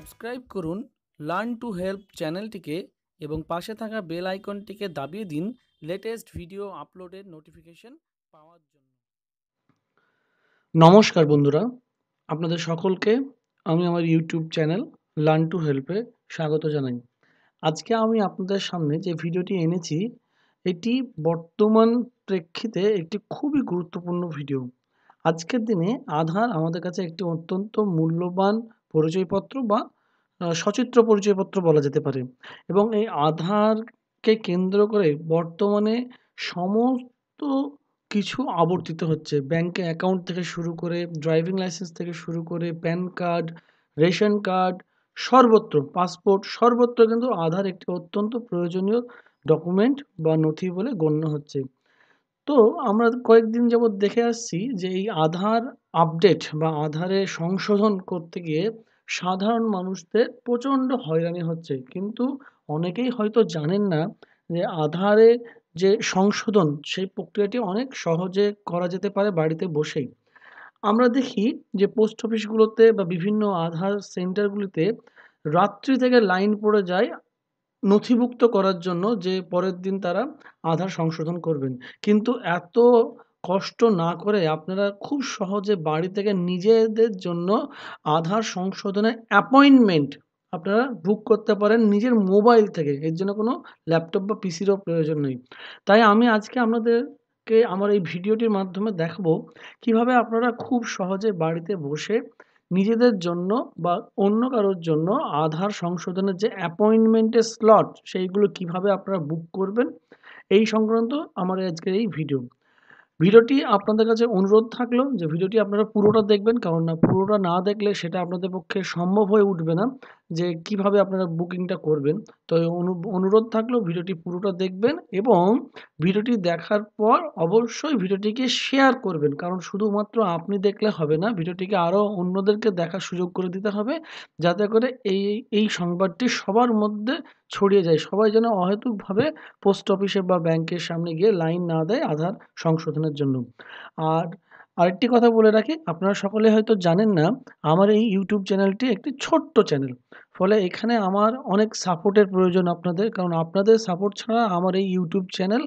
Subscribe করুন learn to help চ্যানেলটিকে এবং পাশে থাকা বেল আইকনটিকে দাবিয়ে দিন লেটেস্ট ভিডিও আপলোডের নোটিফিকেশন পাওয়ার জন্য নমস্কার বন্ধুরা আপনাদের সকলকে আমি আমার ইউটিউব চ্যানেল লার্ন টু হেল্পে স্বাগত জানাই আজকে আমি আপনাদের সামনে যে ভিডিওটি এনেছি এটি বর্তমান প্রেক্ষিতে একটি খুবই গুরুত্বপূর্ণ ভিডিও আজকের দিনে আধার আমাদের কাছে একটি অত্যন্ত মূল্যবান পরিচয়পত্র বা সচিত্র পরিচয়পত্র বলা যেতে পারে এবং এই আধারকে কেন্দ্র করে বর্তমানে সমস্ত কিছু আবর্তিত হচ্ছে ব্যাংকে অ্যাকাউন্ট থেকে শুরু করে ড্রাইভিং লাইসেন্স থেকে শুরু করে প্যান কার্ড রেশন কার্ড সর্বত্র পাসপোর্ট সর্বত্র কিন্তু আধার একটি অত্যন্ত প্রয়োজনীয় ডকুমেন্ট বা নথি বলে গণ্য হচ্ছে তো আমরা কয়েকদিন যাবৎ দেখে আসছি যে এই আধার আপডেট বা আধারে সংশোধন করতে গিয়ে সাধারণ মানুষদের প্রচণ্ড হয়রানি হচ্ছে কিন্তু অনেকেই হয়তো জানেন না যে আধারে যে সংশোধন সেই প্রক্রিয়াটি অনেক সহজে করা যেতে পারে বাড়িতে বসেই আমরা দেখি যে পোস্ট অফিসগুলোতে বা বিভিন্ন আধার সেন্টারগুলিতে রাত্রি থেকে লাইন পড়ে যায় নথিভুক্ত করার জন্য যে পরের দিন তারা আধার সংশোধন করবেন কিন্তু এত কষ্ট না করে আপনারা খুব সহজে বাড়ি থেকে নিজেদের জন্য আধার সংশোধনের অ্যাপয়েন্টমেন্ট আপনারা বুক করতে পারেন নিজের মোবাইল থেকে এর জন্য কোনো ল্যাপটপ বা পিসিরও প্রয়োজন নেই তাই আমি আজকে আপনাদেরকে আমার এই ভিডিওটির মাধ্যমে দেখাবো কিভাবে আপনারা খুব সহজে বাড়িতে বসে নিজেদের জন্য বা অন্য কারোর জন্য আধার সংশোধনের যে অ্যাপয়েন্টমেন্টের স্লট সেইগুলো কিভাবে আপনারা বুক করবেন এই সংক্রান্ত আমার আজকের এই ভিডিও ভিডিওটি আপনাদের কাছে অনুরোধ থাকলো যে ভিডিওটি আপনারা পুরোটা দেখবেন কারণ না পুরোটা না দেখলে সেটা আপনাদের পক্ষে সম্ভব হয়ে উঠবে না যে কিভাবে আপনারা বুকিংটা করবেন তো অনুরোধ থাকলো ভিডিওটি পুরোটা দেখবেন এবং ভিডিওটি দেখার পর অবশ্যই ভিডিওটিকে শেয়ার করবেন কারণ শুধুমাত্র আপনি দেখলে হবে না ভিডিওটিকে আরও অন্যদেরকে দেখার সুযোগ করে দিতে হবে যাতে করে এই এই সংবাদটি সবার মধ্যে ছড়িয়ে যায় সবাই যেন অহেতুকভাবে পোস্ট অফিসে বা ব্যাংকের সামনে গিয়ে লাইন না দেয় আধার সংশোধনের জন্য আর আরেকটি কথা বলে রাখি আপনারা সকলে হয়তো জানেন না আমার এই ইউটিউব চ্যানেলটি একটি ছোট্ট চ্যানেল ফলে এখানে আমার অনেক সাপোর্টের প্রয়োজন আপনাদের কারণ আপনাদের সাপোর্ট ছাড়া আমার এই ইউটিউব চ্যানেল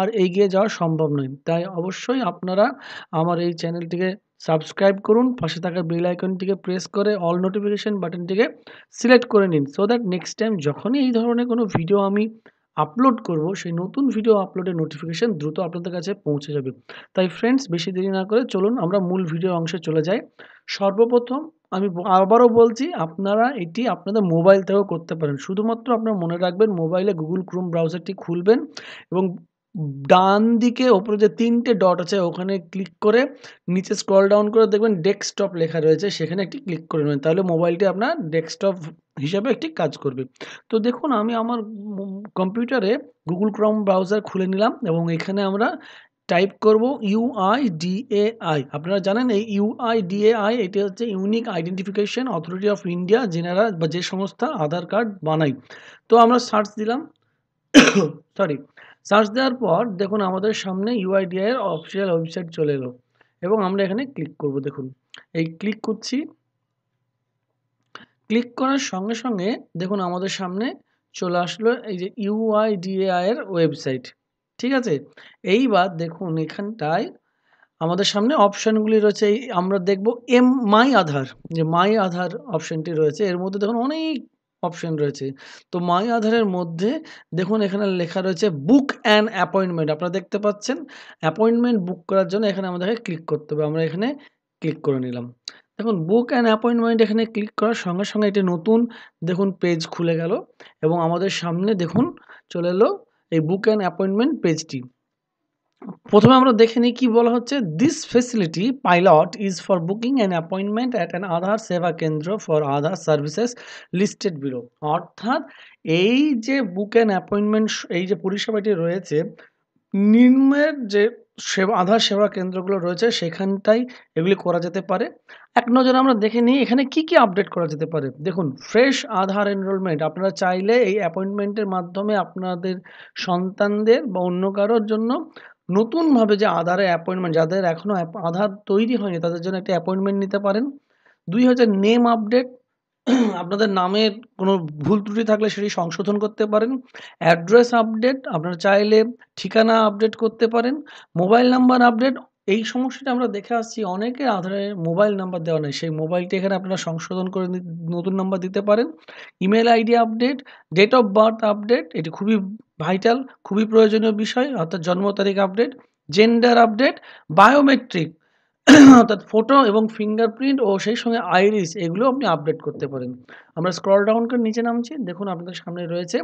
আর এগিয়ে যাওয়া সম্ভব নয় তাই অবশ্যই আপনারা আমার এই চ্যানেলটিকে সাবস্ক্রাইব করুন পাশে থাকা বেল আইকনটিকে প্রেস করে অল নোটিফিকেশান বাটনটিকে সিলেক্ট করে নিন সো দ্যাট নেক্সট টাইম যখনই এই ধরনের কোনো ভিডিও আমি আপলোড করব সেই নতুন ভিডিও আপলোডের নোটিফিকেশান দ্রুত আপনাদের কাছে পৌঁছে যাবে তাই ফ্রেন্ডস বেশি দেরি না করে চলুন আমরা মূল ভিডিও অংশে চলে যাই সর্বপ্রথম আমি আবারও বলছি আপনারা এটি আপনাদের মোবাইল থেকেও করতে পারেন শুধুমাত্র আপনার মনে রাখবেন মোবাইলে গুগল ক্রোম ব্রাউজারটি খুলবেন এবং ডান দিকে ওপরে যে তিনটে ডট আছে ওখানে ক্লিক করে নিচে স্ক্রল ডাউন করে দেখবেন ডেস্কটপ লেখা রয়েছে সেখানে একটি ক্লিক করে নেবেন তাহলে মোবাইলটি আপনার ডেস্কটপ হিসাবে একটি কাজ করবে তো দেখুন আমি আমার কম্পিউটারে গুগল ক্রম ব্রাউজার খুলে নিলাম এবং এখানে আমরা টাইপ করব ইউআইডিএআই আপনারা জানেন এই ইউআইডিএআই এটি হচ্ছে unique identification authority of India যেনারা বা যে সংস্থা আধার কার্ড বানাই তো আমরা সার্চ দিলাম সরি সার্চ দেওয়ার পর দেখুন আমাদের সামনে ইউআইডিআই এর অফিসিয়াল ওয়েবসাইট চলে এলো এবং আমরা এখানে ক্লিক করব দেখুন এই ক্লিক করছি ক্লিক করার সঙ্গে সঙ্গে দেখুন আমাদের সামনে চলে আসলো এই যে ইউআইডিএআই এর ওয়েবসাইট ঠিক আছে এইবার দেখুন এখানটায় আমাদের সামনে অপশানগুলি রয়েছে এই আমরা দেখব এম মাই আধার যে মাই আধার অপশানটি রয়েছে এর মধ্যে দেখুন অনেক অপশন রয়েছে তো মাই আধারের মধ্যে দেখুন এখানে লেখা রয়েছে বুক অ্যান্ড অ্যাপয়েন্টমেন্ট আপনারা দেখতে পাচ্ছেন অ্যাপয়েন্টমেন্ট বুক করার জন্য এখানে আমাদেরকে ক্লিক করতে হবে আমরা এখানে ক্লিক করে নিলাম দেখুন বুক অ্যান্ড অ্যাপয়েন্টমেন্ট এখানে ক্লিক করার সঙ্গে সঙ্গে এটি নতুন দেখুন পেজ খুলে গেল এবং আমাদের সামনে দেখুন চলে এলো এই বুক অ্যান্ড অ্যাপয়েন্টমেন্ট পেজটি প্রথমে আমরা দেখে নিই কী বলা হচ্ছে this facility pilot is for booking an appointment at an Aadhaar Seva Kendra for Aadhaar services listed below অর্থাৎ এই যে বুক অ্যান অ্যাপয়েন্টমেন্ট এই যে পরিষেবাটি রয়েছে নিম্নের যে সেবা আধার সেবা কেন্দ্রগুলো রয়েছে সেখানটাই এগুলি করা যেতে পারে এক নজরে আমরা দেখে নিই এখানে কি কি আপডেট করা যেতে পারে দেখুন ফ্রেশ আধার এনরোলমেন্ট আপনারা চাইলে এই অ্যাপয়েন্টমেন্টের মাধ্যমে আপনাদের সন্তানদের বা অন্য কারোর জন্য নতুনভাবে যে আধারে অ্যাপয়েন্টমেন্ট যাদের এখনও আধার তৈরি হয়নি তাদের জন্য একটা অ্যাপয়েন্টমেন্ট নিতে পারেন দুই হচ্ছে নেম আপডেট আপনাদের নামের কোনো ভুল ত্রুটি থাকলে সেটি সংশোধন করতে পারেন অ্যাড্রেস আপডেট আপনারা চাইলে ঠিকানা আপডেট করতে পারেন মোবাইল নাম্বার আপডেট এই সমস্যাটা আমরা দেখে আসছি অনেকে আধারে মোবাইল নাম্বার দেওয়া নেই সেই মোবাইলটি এখানে আপনারা সংশোধন করে নতুন নাম্বার দিতে পারেন email ID update date of birth update এটি খুবই ভাইটাল খুবই প্রয়োজনীয় বিষয় অর্থাৎ জন্ম তারিখ আপডেট জেন্ডার আপডেট বায়োমেট্রিক অর্থাৎ ফটো এবং ফিঙ্গারপ্রিন্ট ও সেই সঙ্গে আইরিস এগুলো আপনি আপডেট করতে পারেন আমরা স্ক্রল ডাউন করে নিচে নামছি দেখুন আপনাদের সামনে রয়েছে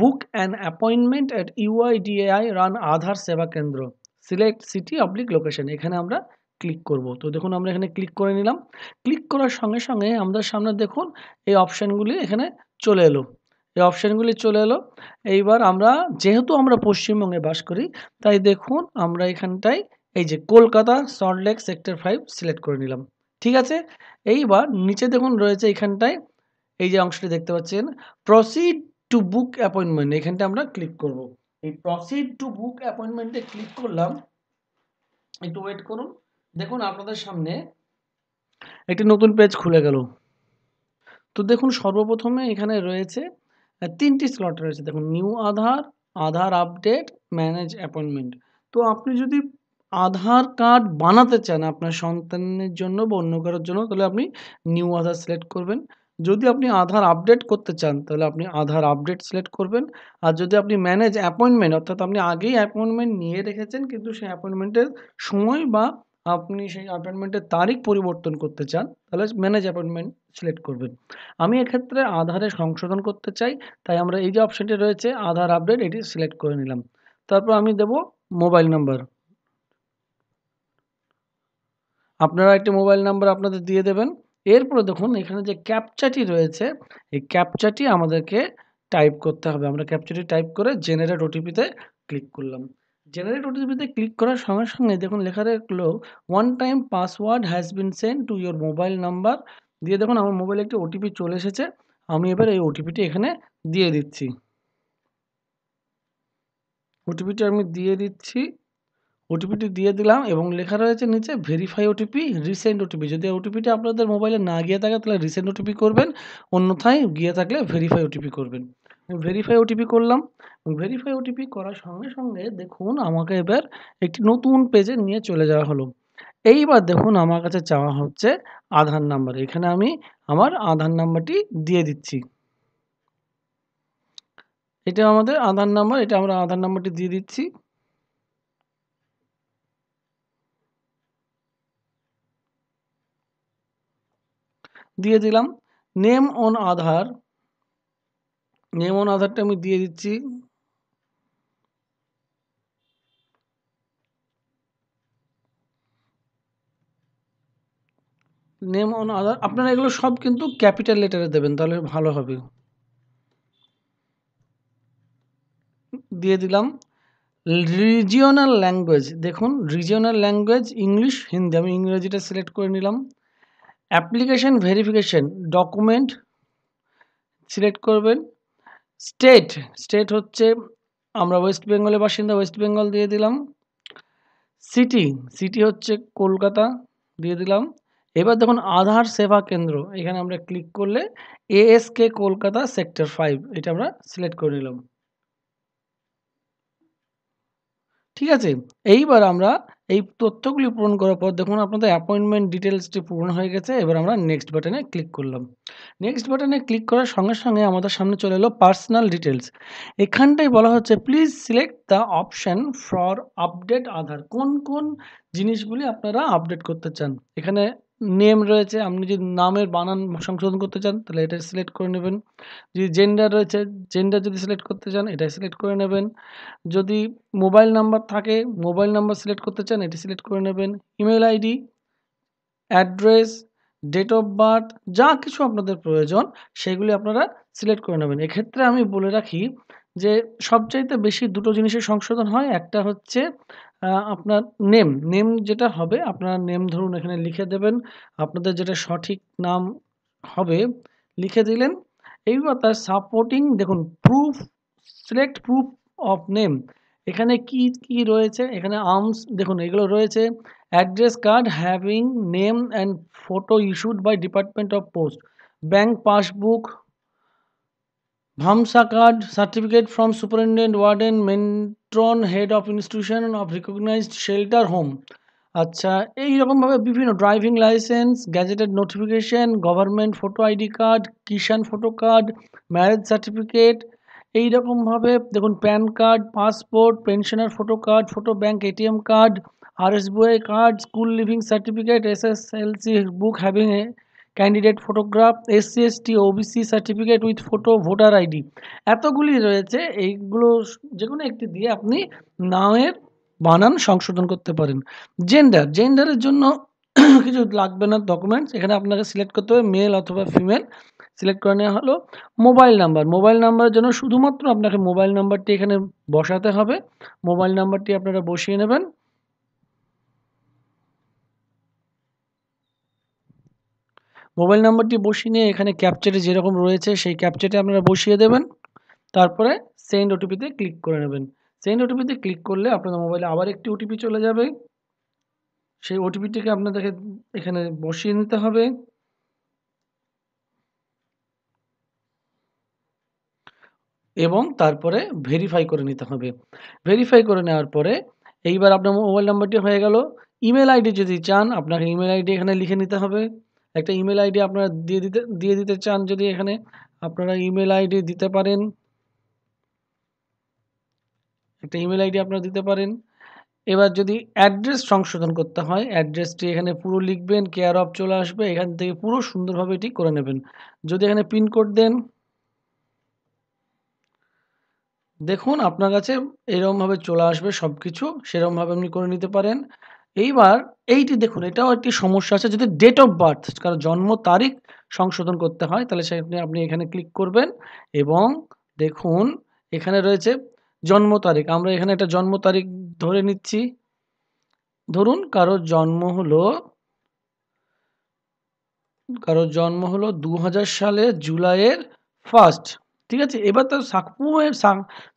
book an appointment at UIDAI run Aadhaar Seva Kendra select city public location এখানে আমরা ক্লিক করব তো দেখুন আমরা এখানে ক্লিক করে নিলাম ক্লিক করার সঙ্গে সঙ্গে আমাদের সামনে দেখুন এই অপশানগুলি এখানে চলে এলো এই অপশানগুলি চলে এলো এইবার আমরা যেহেতু আমরা পশ্চিমবঙ্গে বাস করি তাই দেখুন আমরা এখানটায় এই যে Kolkata Salt Lake sector five select করে নিলাম ঠিক আছে এইবার নিচে দেখুন রয়েছে এখানটায় এই যে অংশটি দেখতে পাচ্ছেন প্রসিড টু বুক অ্যাপয়েন্টমেন্ট এখানটা আমরা ক্লিক করব এই প্রসিড টু বুক অ্যাপয়েন্টমেন্টে ক্লিক করলাম একটু ওয়েট করুন দেখুন আপনাদের সামনে একটি নতুন পেজ খুলে গেল তো দেখুন সর্বপ্রথমে এখানে রয়েছে হ্যাঁ, তিনটি স্লট রয়েছে দেখুন new Aadhaar Aadhaar update manage appointment তো আপনি যদি আধার কার্ড বানাতে চান আপনার সন্তানের জন্য বা অন্য কারোর জন্য তাহলে আপনি নিউ আধার সিলেক্ট করবেন যদি আপনি আধার আপডেট করতে চান তাহলে আপনি আধার আপডেট সিলেক্ট করবেন আর যদি আপনি ম্যানেজ অ্যাপয়েন্টমেন্ট অর্থাৎ আপনি আগেই অ্যাপয়েন্টমেন্ট নিয়ে রেখেছেন কিন্তু সেই অ্যাপয়েন্টমেন্টের সময় বা আপনি সেই অ্যাপয়েন্টমেন্টের তারিখ পরিবর্তন করতে চান তাহলে ম্যানেজ অ্যাপয়েন্টমেন্ট সিলেক্ট করবেন আমি এক্ষেত্রে আধারে সংশোধন করতে চাই তাই আমরা এই যে অপশানটি রয়েছে আধার আপডেট এটি সিলেক্ট করে নিলাম তারপর আমি দেব মোবাইল নাম্বার আপনারা একটি মোবাইল নাম্বার আপনাদের দিয়ে দেবেন এরপরে দেখুন এখানে যে ক্যাপচাটি রয়েছে এই ক্যাপচাটি আমাদেরকে টাইপ করতে হবে আমরা ক্যাপচাটি টাইপ করে জেনারেট ওটিপিতে ক্লিক করলাম জেনারেট ওটিপিতে ক্লিক করার সঙ্গে সঙ্গে দেখুন লেখা রাখলো one time password has been send to your mobile number দিয়ে দেখুন আমার মোবাইলে একটি ওটিপি চলে এসেছে আমি এবার এই ওটিপিটি এখানে দিয়ে দিচ্ছি ওটিপিটি আমি দিয়ে দিচ্ছি ওটিপিটি দিয়ে দিলাম এবং লেখা রয়েছে নিচে ভেরিফাই ওটিপি রিসেন্ট ওটিপি যদি ওটিপিটি আপনাদের মোবাইলে না গিয়ে থাকে তাহলে রিসেন্ট ওটিপি করবেন অন্যথায় গিয়ে থাকলে ভেরিফাই ওটিপি করবেন ভেরিফাই ওটিপি করলাম ভেরিফাই ওটিপি করার সঙ্গে সঙ্গে দেখুন আমাকে এবার একটি নতুন পেজে নিয়ে চলে যাওয়া হলো এইবার দেখুন আমার কাছে চাওয়া হচ্ছে আধার নাম্বার এখানে আমি আমার আধার নাম্বারটি দিয়ে দিচ্ছি এটা আমাদের আধার নাম্বার এটা আমরা আধার নাম্বারটি দিয়ে দিচ্ছি দিয়ে দিলাম নেম অন আধার নেমন আধারটা আমি দিয়ে দিচ্ছি নেম অন আধার আপনারা এগুলো সব কিন্তু ক্যাপিটাল লেটারে দেবেন তাহলে ভালো হবে দিয়ে দিলাম রিজিওনাল ল্যাঙ্গুয়েজ দেখুন রিজিওনাল ল্যাঙ্গুয়েজ ইংলিশ হিন্দি আমি ইংরেজিটা সিলেক্ট করে নিলাম অ্যাপ্লিকেশান ভেরিফিকেশান ডকুমেন্ট সিলেক্ট করবেন স্টেট স্টেট হচ্ছে আমরা ওয়েস্ট বেঙ্গলের বাসিন্দা ওয়েস্ট বেঙ্গল দিয়ে দিলাম সিটি সিটি হচ্ছে কলকাতা দিয়ে দিলাম এবার দেখুন আধার সেবা কেন্দ্র এখানে আমরা ক্লিক করলে এএসকে কলকাতা সেক্টর ফাইভ এটা আমরা সিলেক্ট করে নিলাম ঠিক আছে এইবার আমরা এই তথ্যগুলি পূরণ করার পর দেখুন আপনাদের অ্যাপয়েন্টমেন্ট ডিটেলসটি পূরণ হয়ে গেছে এবার আমরা নেক্সট বাটনে ক্লিক করলাম নেক্সট বাটনে ক্লিক করার সঙ্গে সঙ্গে আমাদের সামনে চলে এলো পার্সোনাল ডিটেলস এখানটাই বলা হচ্ছে please select the option for update Aadhaar কোন কোন জিনিসগুলি আপনারা আপডেট করতে চান এখানে নেম রয়েছে আপনি যদি নামের বানান সংশোধন করতে চান তাহলে এটা সিলেক্ট করে নেবেন যদি জেন্ডার রয়েছে জেন্ডার যদি সিলেক্ট করতে চান এটা সিলেক্ট করে নেবেন যদি মোবাইল নাম্বার থাকে মোবাইল নাম্বার সিলেক্ট করতে চান এটা সিলেক্ট করে নেবেন email ID address date of birth যা কিছু আপনাদের প্রয়োজন সেগুলি আপনারা সিলেক্ট করে নেবেন এক্ষেত্রে আমি বলে রাখি যে সবচাইতে বেশি দুটো জিনিসের সংশোধন হয় একটা হচ্ছে আপনার নেম, নেম যেটা হবে আপনার নেম ধরুন এখানে লিখে দেবেন। আপনাদের যেটা সঠিক নাম হবে লিখে দিলেন। এইবার তার সাপোর্টিং দেখুন proof select proof of name এখানে কি কি রয়েছে এখানে আর্মস দেখুন এগুলো রয়েছে address card having name and photo issued by department of post bank passbook Bhamashah card certificate from superintendent warden matron head of institution of recognised shelter home আচ্ছা এই রকমভাবে বিভিন্ন driving licence gazetted notification government photo ID card Kisan photo card marriage certificate এই রকমভাবে দেখুন PAN card passport pensioner photo card photo bank ATM card R S card school leaving certificate S S L C book having candidate photograph SC ST OBC certificate with photo voter ID এতগুলি রয়েছে এইগুলো যে কোনো একটি দিয়ে আপনি নামের বানান সংশোধন করতে পারেন জেন্ডার জেন্ডারের জন্য কিছু লাগবে না ডকুমেন্টস এখানে আপনাকে সিলেক্ট করতে হবে মেল অথবা ফিমেল সিলেক্ট করে নেওয়া হলো মোবাইল নাম্বার মোবাইল নাম্বারের জন্য শুধুমাত্র আপনাকে মোবাইল নাম্বারটি এখানে বসাতে হবে মোবাইল নাম্বারটি আপনারা বসিয়ে নেবেন মোবাইল নাম্বারটি বসিয়ে নিয়ে এখানে ক্যাপচারে যেরকম রয়েছে সেই ক্যাপচারে আপনারা বসিয়ে দেবেন তারপরে সেন্ড ওটিপিতে ক্লিক করে নেবেন সেন্ড ওটিপিতে ক্লিক করলে আপনাদের মোবাইলে আবার একটি ওটিপি চলে যাবে সেই ওটিপিটিকে আপনাদেরকে এখানে বসিয়ে নিতে হবে এবং তারপরে ভেরিফাই করে নিতে হবে ভেরিফাই করে নেওয়ার পরে এইবার আপনার মোবাইল নাম্বারটি হয়ে গেল ইমেল আইডি যদি চান আপনাকে ইমেল আইডি এখানে লিখে নিতে হবে একটা ইমেল আইডি আপনারা দিয়ে দিতে দিয়ে দিতে চান যদি এখানে আপনারা ইমেল আইডি দিতে পারেন একটা ইমেল আইডি আপনারা দিতে পারেন এবার যদি অ্যাড্রেস সংশোধন করতে হয় অ্যাড্রেসটি এখানে পুরো লিখবেন কেয়ার অফ চলে আসবে এখান থেকে পুরো সুন্দরভাবে এটি করে নেবেন যদি এখানে পিনকোড দেন দেখুন আপনার কাছে এরকমভাবে চলে আসবে সব কিছু সেরমভাবে আপনি করে নিতে পারেন এইবার এইটি দেখুন এটাও একটি সমস্যা আছে যদি ডেট অফ বার্থ কারো জন্ম তারিখ সংশোধন করতে হয় তাহলে সেখানে আপনি এখানে ক্লিক করবেন এবং দেখুন এখানে রয়েছে জন্ম তারিখ আমরা এখানে একটা জন্ম তারিখ ধরে নিচ্ছি ধরুন কারো জন্ম হলো কারো জন্ম হলো দু সালে জুলাইয়ের ফার্স্ট ঠিক আছে এবার তার সাকুয়ের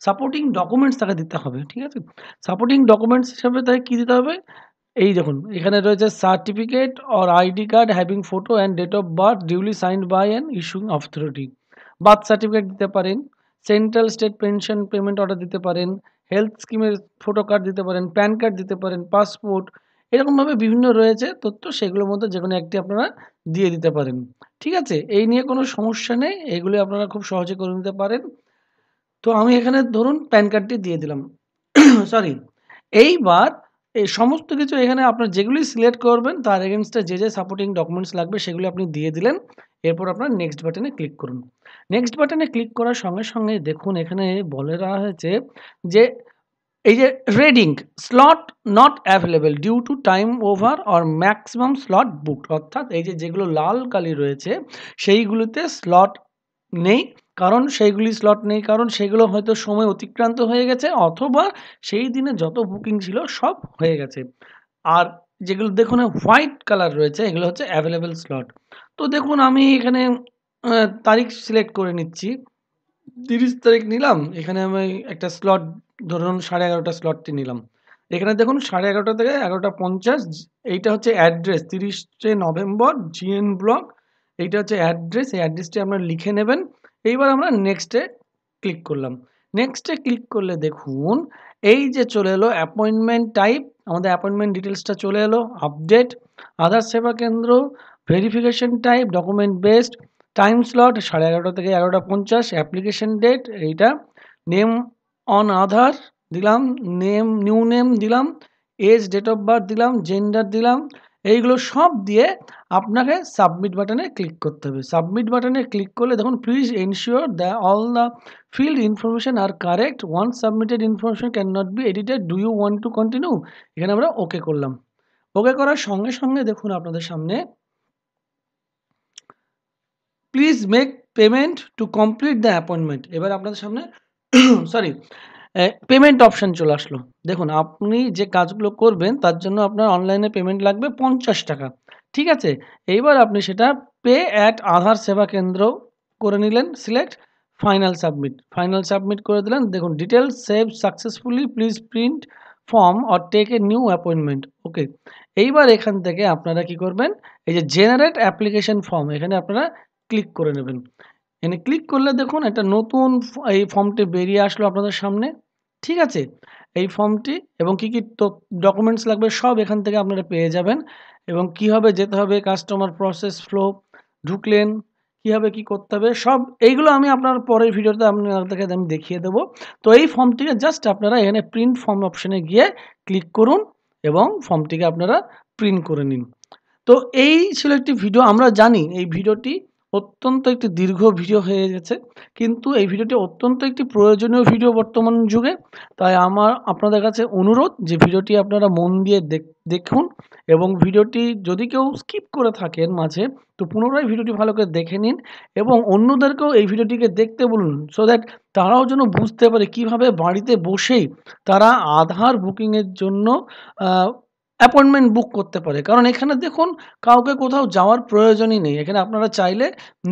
সাপোর্টিং ডকুমেন্টস তাকে দিতে হবে ঠিক আছে সাপোর্টিং ডকুমেন্টস হিসাবে তাকে কী দিতে হবে এই দেখুন এখানে রয়েছে certificate or ID card having photo and date of birth duly signed by an issuing authority birth certificate দিতে পারেন central state pension payment order দিতে পারেন হেলথ স্কিমের ফটো কার্ড দিতে পারেন প্যান কার্ড দিতে পারেন পাসপোর্ট এরকমভাবে বিভিন্ন রয়েছে তথ্য সেগুলোর মধ্যে যে কোনো একটি আপনারা দিয়ে দিতে পারেন ঠিক আছে এই নিয়ে কোনো সমস্যা নেই এগুলি আপনারা খুব সহজে করে নিতে পারেন তো আমি এখানে ধরুন প্যান কার্ডটি দিয়ে দিলাম সরি এইবার এই সমস্ত কিছু এখানে আপনার যেগুলি সিলেক্ট করবেন তার এগেনস্টে যে যে সাপোর্টিং ডকুমেন্টস লাগবে সেগুলি আপনি দিয়ে দিলেন এরপর আপনার নেক্সট বাটনে ক্লিক করুন নেক্সট বাটনে ক্লিক করার সঙ্গে সঙ্গে দেখুন এখানে বলে দেওয়া হয়েছে যে এই যে রেডিং slot not available due to time over or maximum slot book অর্থাৎ এই যে যেগুলো লাল কালি রয়েছে সেইগুলোতে স্লট নেই কারণ সেইগুলি স্লট নেই কারণ সেগুলো হয়তো সময় অতিক্রান্ত হয়ে গেছে অথবা সেই দিনে যত বুকিং ছিল সব হয়ে গেছে আর যেগুলো দেখুন হোয়াইট কালার রয়েছে এগুলো হচ্ছে অ্যাভেলেবেল স্লট তো দেখুন আমি এখানে তারিখ সিলেক্ট করে নিচ্ছি তিরিশ তারিখ নিলাম এখানে আমি একটা স্লট ধরুন সাড়ে এগারোটা স্লটটি নিলাম এখানে দেখুন সাড়ে এগারোটা থেকে এগারোটা পঞ্চাশ এইটা হচ্ছে অ্যাড্রেস তিরিশে নভেম্বর জিএন ব্লক এইটা হচ্ছে অ্যাড্রেস এই অ্যাড্রেসটি আপনার লিখে নেবেন এইবার আমরা নেক্সটে ক্লিক করলাম নেক্সটে ক্লিক করলে দেখুন এই যে চলে এলো অ্যাপয়েন্টমেন্ট টাইপ আমাদের অ্যাপয়েন্টমেন্ট ডিটেলসটা চলে এলো update Aadhaar Seva Kendra verification type document based time slot সাড়ে এগারোটা থেকে এগারোটা পঞ্চাশ অ্যাপ্লিকেশন ডেট এইটা নেম অন আধার দিলাম নেম নিউ নেম দিলাম এজ ডেট অফ বার্থ দিলাম জেন্ডার দিলাম এইগুলো সব দিয়ে আপনাকে সাবমিট বাটনে ক্লিক করতে হবে সাবমিট বাটনে ক্লিক করলে দেখুন please ensure the all the field information are correct once submitted information can not be edited do you want to continue এখানে আমরা ওকে করলাম ওকে করার সঙ্গে সঙ্গে দেখুন আপনাদের সামনে please make payment to complete the appointment এবার আপনাদের সামনে সরি পেমেন্ট অপশান চলে আসলো দেখুন আপনি যে কাজগুলো করবেন তার জন্য আপনার অনলাইনে পেমেন্ট লাগবে পঞ্চাশ টাকা ঠিক আছে এইবার আপনি সেটা পে অ্যাট আধার সেবা কেন্দ্র করে নিলেন select final submit final submit করে দিলেন দেখুন details save successfully please print form or take a new appointment okay এইবার এখান থেকে আপনারা কি করবেন এই যে জেনারেট অ্যাপ্লিকেশন ফর্ম এখানে আপনারা ক্লিক করে নেবেন এখানে ক্লিক করলে দেখুন একটা নতুন এই ফর্মটি বেরিয়ে আসলো আপনাদের সামনে ঠিক আছে এই ফর্মটি এবং কি কি ডকুমেন্টস লাগবে সব এখান থেকে আপনারা পেয়ে যাবেন এবং হবে যেতে হবে কাস্টমার প্রসেস ফ্লো ঢুকলেন কীভাবে কি করতে হবে সব এইগুলো আমি আপনার পরের ভিডিওতে আপনাদেরকে আমি দেখিয়ে দেব তো এই ফর্মটিকে জাস্ট আপনারা এখানে প্রিন্ট ফর্ম অপশানে গিয়ে ক্লিক করুন এবং ফর্মটিকে আপনারা প্রিন্ট করে নিন তো এই ছিল একটি ভিডিও আমরা জানি এই ভিডিওটি অত্যন্ত একটি দীর্ঘ ভিডিও হয়ে গেছে কিন্তু এই ভিডিওটি অত্যন্ত একটি প্রয়োজনীয় ভিডিও বর্তমান যুগে তাই আমার আপনাদের কাছে অনুরোধ যে ভিডিওটি আপনারা মন দিয়ে দেখুন এবং ভিডিওটি যদি কেউ স্কিপ করে থাকেন মাঝে তো পুনরায় ভিডিওটি ভালো করে দেখে নিন এবং অন্যদেরকেও এই ভিডিওটিকে দেখতে বলুন সো দ্যাট তারাও যেন বুঝতে পারে কিভাবে বাড়িতে বসেই তারা আধার বুকিংয়ের জন্য অ্যাপয়েন্টমেন্ট বুক করতে পারে কারণ এখানে দেখুন কাউকে কোথাও যাওয়ার প্রয়োজনই নেই এখানে আপনারা চাইলে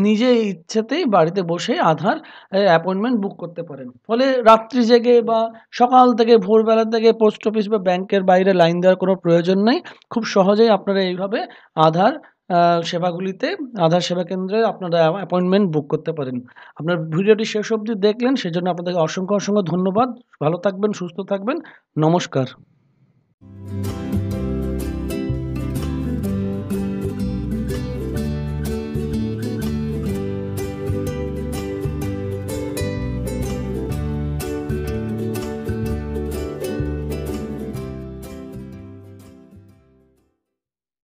নিজে ইচ্ছেতেই বাড়িতে বসে আধার অ্যাপয়েন্টমেন্ট বুক করতে পারেন ফলে রাত্রি জেগে বা সকাল থেকে ভোরবেলা থেকে পোস্ট অফিস বা ব্যাংকের বাইরে লাইন দেওয়ার কোনো প্রয়োজন নেই খুব সহজেই আপনারা এইভাবে আধার সেবাগুলিতে আধার সেবা কেন্দ্রে আপনারা অ্যাপয়েন্টমেন্ট বুক করতে পারেন আপনার ভিডিওটি শেষ অবধি দেখলেন সেজন্য আপনাদেরকে অসংখ্য অসংখ্য ধন্যবাদ ভালো থাকবেন সুস্থ থাকবেন নমস্কার